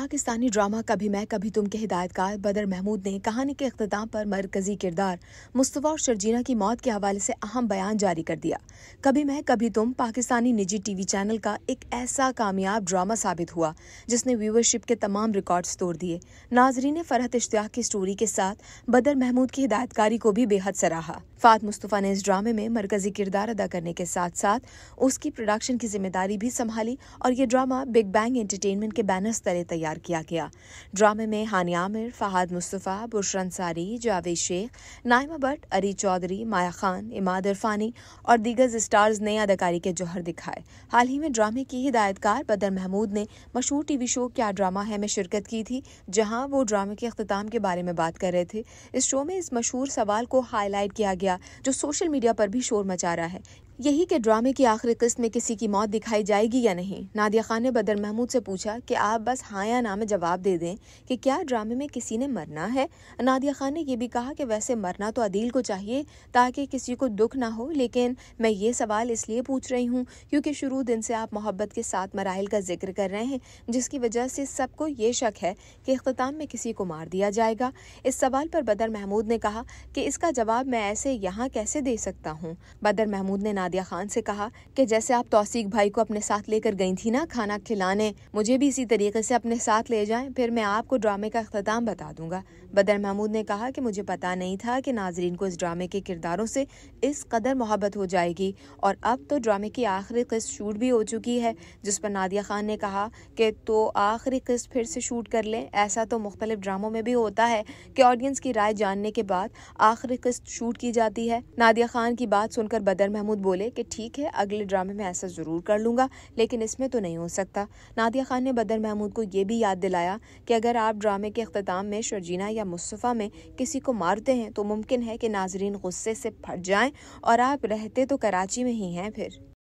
Pakistani drama कभी मैं कभी तुम के हिदायतकार बदर महमूद ने कहानी के अख्ताम पर मरकजी किरदार मुस्तफ़ा और शर्जीना की मौत के हवाले से अहम बयान जारी कर दिया कभी मैं कभी तुम पाकिस्तानी निजी टीवी चैनल का एक ऐसा कामयाब ड्रामा साबित हुआ जिसने व्यूवरशिप के तमाम रिकॉर्ड्स तोड़ दिए नाजरीन फरहत इश्तियाक की स्टोरी के साथ बदर महमूद की हिदायतकारी को भी बेहद सराहा फात मुस्तफ़ा ने इस ड्रामे में मरकजी किरदार अदा करने के साथ साथ उसकी प्रोडक्शन की जिम्मेदारी भी संभाली और ये ड्रामा बिग बैंग एंटरटेनमेंट के बैनर्स तले तैयार तैयार किया गया ड्रामे में हानिया आमिर फहाद मुस्तफ़ा बुश अंसारी जावेद शेख नाइमा भट्ट अरी चौधरी माया खान इमाद इरफानी और दीगर स्टार्स ने अदाकारी के जौहर दिखाए हाल ही में ड्रामे की हिदायतकार बदर महमूद ने मशहूर टीवी शो क्या ड्रामा है में शिरकत की थी जहाँ वो ड्रामे के अख्ताम के बारे में बात कर रहे थे इस शो में इस मशहूर सवाल को हाईलाइट किया गया जो सोशल मीडिया पर भी शोर मचा रहा है यही कि ड्रामे की आखिरी किस्त में किसी की मौत दिखाई जाएगी या नहीं नादिया खान ने बदर महमूद से पूछा कि आप बस हाँ या ना में जवाब दे दें कि क्या ड्रामे में किसी ने मरना है नादिया खान ने यह भी कहा कि वैसे मरना तो अदील को चाहिए ताकि किसी को दुख ना हो लेकिन मैं ये सवाल इसलिए पूछ रही हूँ क्योंकि शुरू दिन से आप मोहब्बत के साथ मराहल का जिक्र कर रहे हैं जिसकी वजह से सबको ये शक है कि अख्ताम में किसी को मार दिया जाएगा इस सवाल पर बदर महमूद ने कहा कि इसका जवाब मैं ऐसे यहाँ कैसे दे सकता हूँ बदर महमूद ने नादिया खान से कहा कि जैसे आप तौसीक भाई को अपने साथ लेकर गई थी ना खाना खिलाने मुझे भी इसी तरीके से अपने साथ ले जाएं फिर मैं आपको ड्रामे का अख्ताम बता दूंगा बदर महमूद ने कहा कि मुझे पता नहीं था कि नाजरीन को इस ड्रामे के किरदारों से इस कदर मोहब्बत हो जाएगी और अब तो ड्रामे की आखिरी किस्त शूट भी हो चुकी है जिस पर नादिया खान ने कहा कि तो आखिरी किस्त फिर से शूट कर लें ऐसा तो मुख्तलिफ ड्रामों में भी होता है कि ऑडियंस की राय जानने के बाद आखिरी किस्त शूट की जाती है नादिया खान की बात सुनकर बदर महमूद बोले बोले कि ठीक है अगले ड्रामे में ऐसा ज़रूर कर लूँगा लेकिन इसमें तो नहीं हो सकता नादिया खान ने बदर महमूद को यह भी याद दिलाया कि अगर आप ड्रामे के अख्ताम में शर्जीना या मुस्तफ़ा में किसी को मारते हैं तो मुमकिन है कि नाजरीन गुस्से से फट जाएँ और आप रहते तो कराची में ही हैं फिर